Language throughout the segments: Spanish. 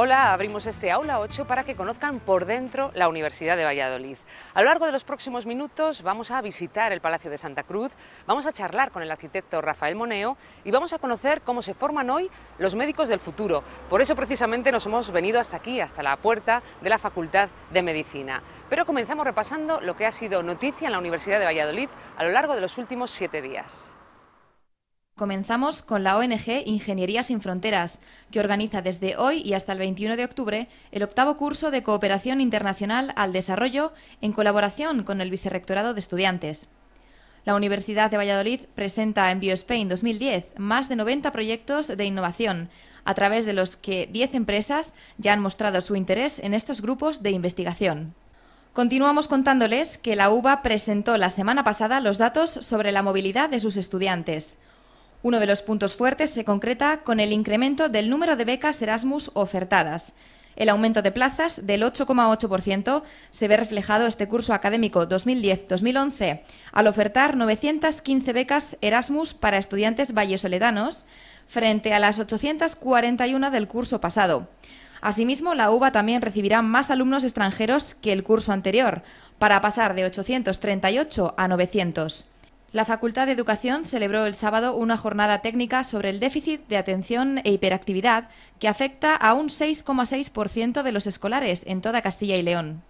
Hola, abrimos este aula 8 para que conozcan por dentro la Universidad de Valladolid. A lo largo de los próximos minutos vamos a visitar el Palacio de Santa Cruz, vamos a charlar con el arquitecto Rafael Moneo y vamos a conocer cómo se forman hoy los médicos del futuro. Por eso precisamente nos hemos venido hasta aquí, hasta la puerta de la Facultad de Medicina. Pero comenzamos repasando lo que ha sido noticia en la Universidad de Valladolid a lo largo de los últimos siete días. Comenzamos con la ONG Ingeniería sin Fronteras, que organiza desde hoy y hasta el 21 de octubre el octavo curso de cooperación internacional al desarrollo en colaboración con el Vicerrectorado de Estudiantes. La Universidad de Valladolid presenta en BioSpain 2010 más de 90 proyectos de innovación, a través de los que 10 empresas ya han mostrado su interés en estos grupos de investigación. Continuamos contándoles que la UBA presentó la semana pasada los datos sobre la movilidad de sus estudiantes. Uno de los puntos fuertes se concreta con el incremento del número de becas Erasmus ofertadas. El aumento de plazas del 8,8% se ve reflejado este curso académico 2010-2011 al ofertar 915 becas Erasmus para estudiantes vallesoledanos, frente a las 841 del curso pasado. Asimismo, la UBA también recibirá más alumnos extranjeros que el curso anterior, para pasar de 838 a 900. La Facultad de Educación celebró el sábado una jornada técnica sobre el déficit de atención e hiperactividad que afecta a un 6,6% de los escolares en toda Castilla y León.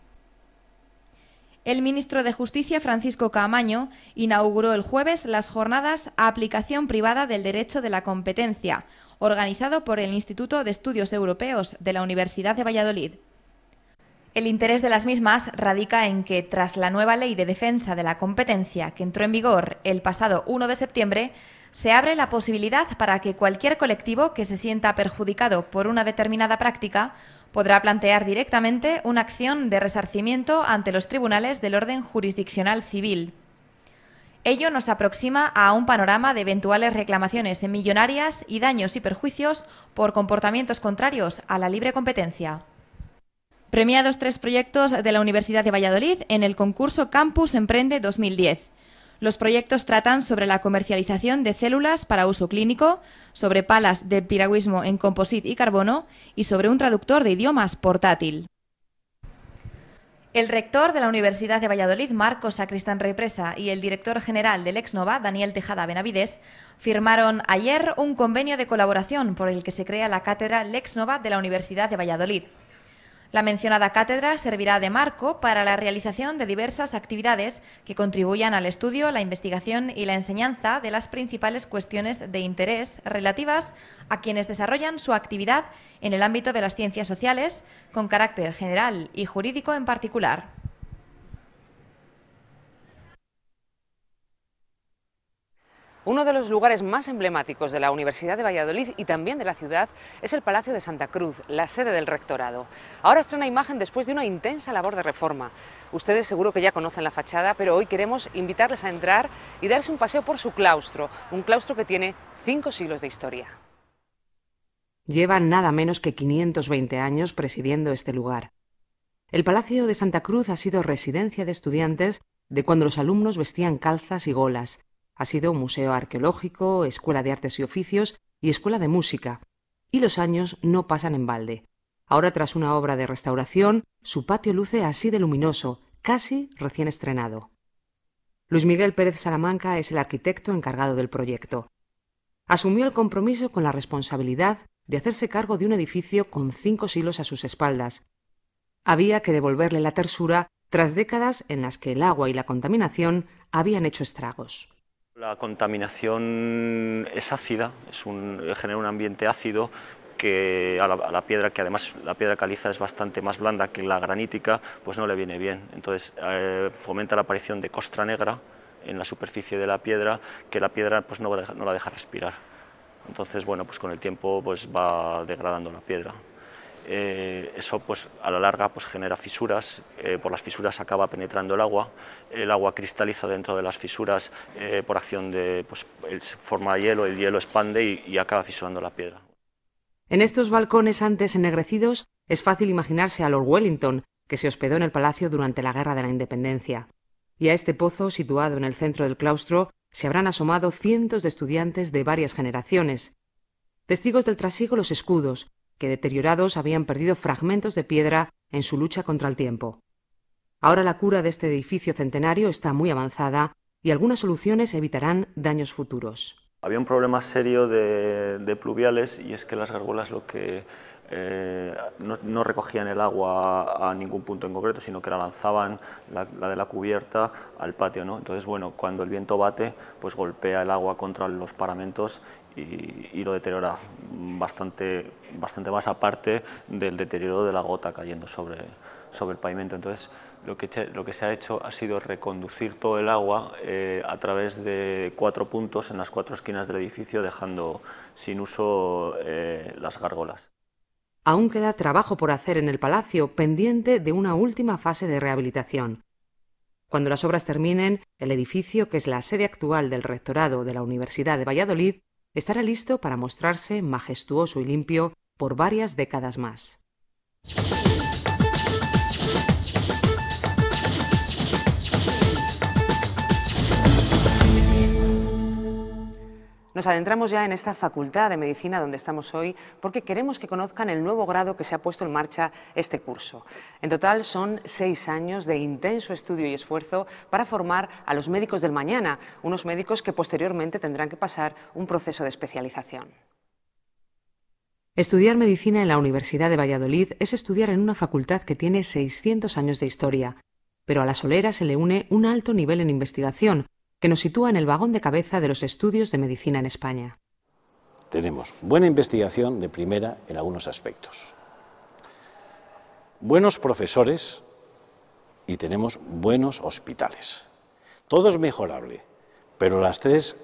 El ministro de Justicia, Francisco Caamaño, inauguró el jueves las jornadas a aplicación privada del derecho de la competencia, organizado por el Instituto de Estudios Europeos de la Universidad de Valladolid. El interés de las mismas radica en que, tras la nueva ley de defensa de la competencia que entró en vigor el pasado 1 de septiembre, se abre la posibilidad para que cualquier colectivo que se sienta perjudicado por una determinada práctica podrá plantear directamente una acción de resarcimiento ante los tribunales del orden jurisdiccional civil. Ello nos aproxima a un panorama de eventuales reclamaciones en millonarias y daños y perjuicios por comportamientos contrarios a la libre competencia. Premiados tres proyectos de la Universidad de Valladolid en el concurso Campus Emprende 2010. Los proyectos tratan sobre la comercialización de células para uso clínico, sobre palas de piragüismo en composite y carbono y sobre un traductor de idiomas portátil. El rector de la Universidad de Valladolid, Marcos Sacristán Represa, y el director general de Lexnova, Daniel Tejada Benavides, firmaron ayer un convenio de colaboración por el que se crea la cátedra Lexnova de la Universidad de Valladolid. La mencionada cátedra servirá de marco para la realización de diversas actividades que contribuyan al estudio, la investigación y la enseñanza de las principales cuestiones de interés relativas a quienes desarrollan su actividad en el ámbito de las ciencias sociales, con carácter general y jurídico en particular. Uno de los lugares más emblemáticos de la Universidad de Valladolid y también de la ciudad es el Palacio de Santa Cruz, la sede del rectorado. Ahora está estrena imagen después de una intensa labor de reforma. Ustedes seguro que ya conocen la fachada, pero hoy queremos invitarles a entrar y darse un paseo por su claustro, un claustro que tiene cinco siglos de historia. Lleva nada menos que 520 años presidiendo este lugar. El Palacio de Santa Cruz ha sido residencia de estudiantes de cuando los alumnos vestían calzas y golas, ha sido museo arqueológico, escuela de artes y oficios y escuela de música. Y los años no pasan en balde. Ahora, tras una obra de restauración, su patio luce así de luminoso, casi recién estrenado. Luis Miguel Pérez Salamanca es el arquitecto encargado del proyecto. Asumió el compromiso con la responsabilidad de hacerse cargo de un edificio con cinco silos a sus espaldas. Había que devolverle la tersura tras décadas en las que el agua y la contaminación habían hecho estragos. La contaminación es ácida, es un, genera un ambiente ácido que a la, piedra, que además la piedra caliza es bastante más blanda que la granítica, pues no le viene bien. Entonces eh, fomenta la aparición de costra negra en la superficie de la piedra, que la piedra pues no, no la deja respirar. Entonces, bueno, pues con el tiempo pues va degradando la piedra. Eh, eso pues a la larga pues genera fisuras, eh, por las fisuras acaba penetrando el agua, el agua cristaliza dentro de las fisuras eh, por acción de, pues forma hielo, el hielo expande y, y acaba fisurando la piedra. En estos balcones antes ennegrecidos es fácil imaginarse a Lord Wellington, que se hospedó en el palacio durante la Guerra de la Independencia. Y a este pozo, situado en el centro del claustro, se habrán asomado cientos de estudiantes de varias generaciones. Testigos del trasiego los escudos, que deteriorados habían perdido fragmentos de piedra en su lucha contra el tiempo. Ahora la cura de este edificio centenario está muy avanzada y algunas soluciones evitarán daños futuros. Había un problema serio de, pluviales y es que las gargolas lo que, eh, no, recogían el agua a ningún punto en concreto, sino que la lanzaban, la, de la cubierta, al patio. ¿no? Entonces, bueno, cuando el viento bate, pues golpea el agua contra los paramentos y, lo deteriora bastante, bastante más aparte del deterioro de la gota cayendo sobre, sobre el pavimento. Entonces, lo que, lo que se ha hecho ha sido reconducir todo el agua eh, a través de cuatro puntos en las cuatro esquinas del edificio, dejando sin uso eh, las gárgolas. Aún queda trabajo por hacer en el palacio pendiente de una última fase de rehabilitación. Cuando las obras terminen, el edificio, que es la sede actual del rectorado de la Universidad de Valladolid, estará listo para mostrarse majestuoso y limpio por varias décadas más. Nos adentramos ya en esta Facultad de Medicina donde estamos hoy porque queremos que conozcan el nuevo grado que se ha puesto en marcha este curso. En total son seis años de intenso estudio y esfuerzo para formar a los médicos del mañana, unos médicos que posteriormente tendrán que pasar un proceso de especialización. Estudiar medicina en la Universidad de Valladolid es estudiar en una facultad que tiene 600 años de historia, pero a la solera se le une un alto nivel en investigación, que nos sitúa en el vagón de cabeza de los estudios de medicina en España. Tenemos buena investigación de primera en algunos aspectos, buenos profesores y tenemos buenos hospitales. Todo es mejorable, pero los tres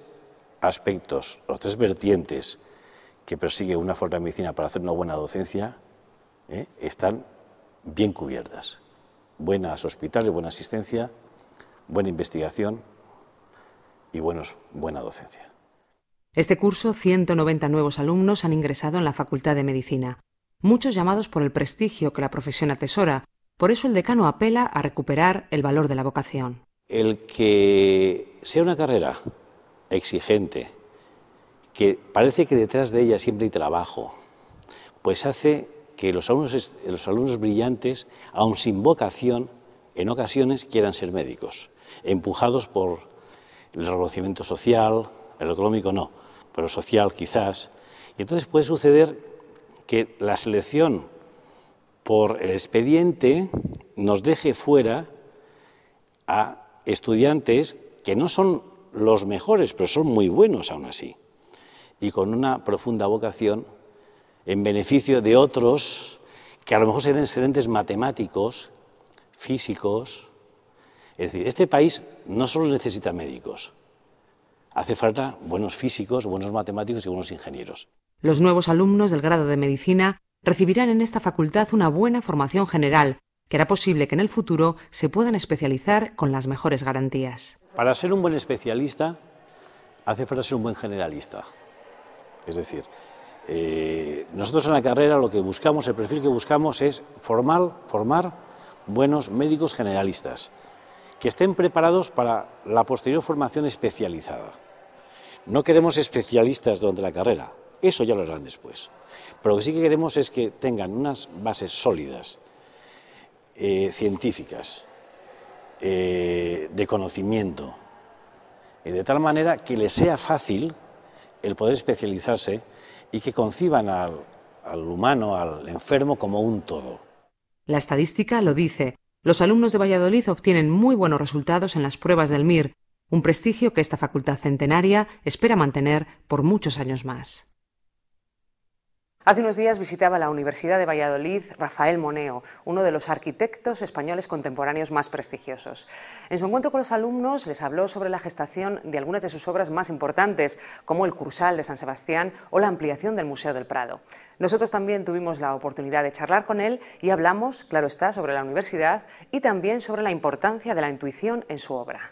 aspectos, los tres vertientes que persigue una forma de medicina para hacer una buena docencia ¿eh? están bien cubiertas. Buenas hospitales, buena asistencia, buena investigación y buenos, buena docencia. Este curso, 190 nuevos alumnos han ingresado en la Facultad de Medicina, muchos llamados por el prestigio que la profesión atesora. Por eso el decano apela a recuperar el valor de la vocación. El que sea una carrera exigente, que parece que detrás de ella siempre hay trabajo, pues hace que los alumnos, los alumnos brillantes, aun sin vocación, en ocasiones quieran ser médicos, empujados por el reconocimiento social, el económico no, pero social quizás. Y entonces puede suceder que la selección por el expediente nos deje fuera a estudiantes que no son los mejores, pero son muy buenos aún así, y con una profunda vocación en beneficio de otros que a lo mejor serán excelentes matemáticos, físicos, es decir, este país no solo necesita médicos, hace falta buenos físicos, buenos matemáticos y buenos ingenieros. Los nuevos alumnos del grado de medicina recibirán en esta facultad una buena formación general, que hará posible que en el futuro se puedan especializar con las mejores garantías. Para ser un buen especialista hace falta ser un buen generalista. Es decir, eh, nosotros en la carrera lo que buscamos, el perfil que buscamos es formar buenos médicos generalistas que estén preparados para la posterior formación especializada. No queremos especialistas durante la carrera, eso ya lo harán después. Pero lo que sí que queremos es que tengan unas bases sólidas, eh, científicas, eh, de conocimiento, y eh, de tal manera que les sea fácil el poder especializarse y que conciban al humano, al enfermo, como un todo. La estadística lo dice, los alumnos de Valladolid obtienen muy buenos resultados en las pruebas del MIR, un prestigio que esta facultad centenaria espera mantener por muchos años más. Hace unos días visitaba la Universidad de Valladolid Rafael Moneo, uno de los arquitectos españoles contemporáneos más prestigiosos. En su encuentro con los alumnos les habló sobre la gestación de algunas de sus obras más importantes, como el Cursal de San Sebastián o la ampliación del Museo del Prado. Nosotros también tuvimos la oportunidad de charlar con él y hablamos, claro está, sobre la universidad y también sobre la importancia de la intuición en su obra.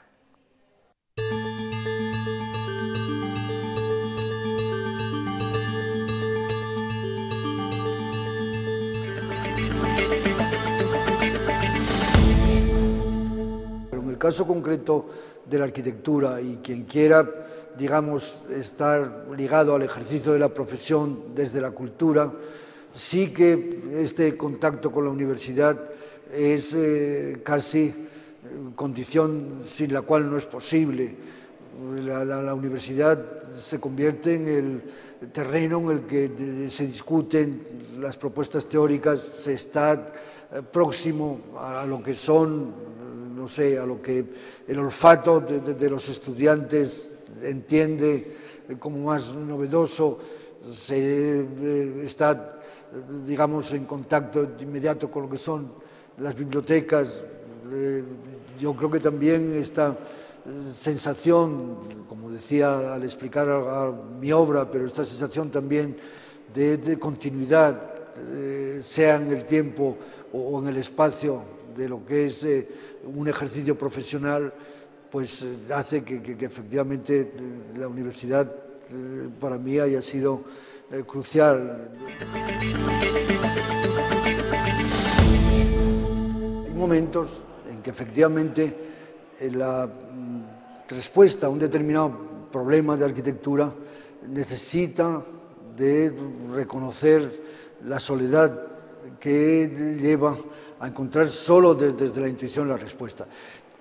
caso concreto de la arquitectura y quien quiera, digamos, estar ligado al ejercicio de la profesión desde la cultura, sí que este contacto con la universidad es eh, casi eh, condición sin la cual no es posible. La, la, universidad se convierte en el terreno en el que se discuten las propuestas teóricas, se está eh, próximo a, lo que son no sé, a lo que el olfato de, los estudiantes entiende como más novedoso, se eh, está, digamos, en contacto inmediato con lo que son las bibliotecas. Eh, yo creo que también esta eh, sensación, como decía al explicar mi obra, pero esta sensación también de, continuidad, sea en el tiempo o en el espacio, de lo que es eh, un ejercicio profesional, pues eh, hace que, efectivamente eh, la universidad para mí haya sido crucial. Hay momentos en que efectivamente la mm, respuesta a un determinado problema de arquitectura necesita de reconocer la soledad que lleva a encontrar solo desde la intuición la respuesta.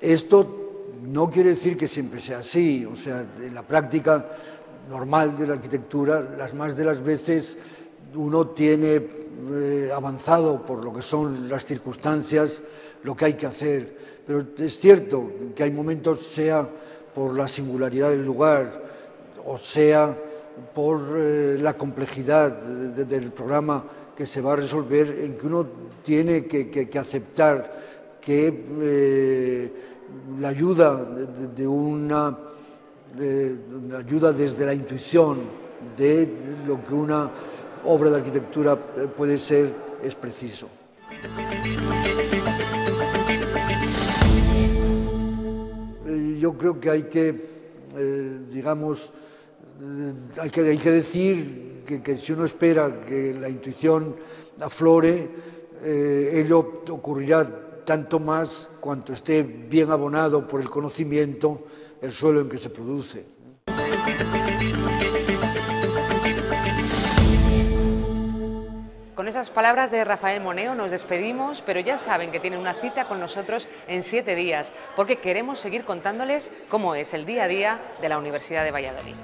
Esto no quiere decir que siempre sea así, o sea, en la práctica normal de la arquitectura, las más de las veces uno tiene eh, avanzado por lo que son las circunstancias lo que hay que hacer, pero es cierto que hay momentos, sea por la singularidad del lugar o sea por eh, la complejidad del programa que se va a resolver en que uno tiene que, aceptar que eh, la ayuda de, una ayuda desde la intuición de lo que una obra de arquitectura puede ser es preciso. Eh, yo creo que que, eh, digamos, hay que, hay que decir que, si uno espera que la intuición aflore, eh, ello ocurrirá tanto más cuanto esté bien abonado por el conocimiento el suelo en que se produce. Con esas palabras de Rafael Moneo nos despedimos, pero ya saben que tienen una cita con nosotros en siete días, porque queremos seguir contándoles cómo es el día a día de la Universidad de Valladolid.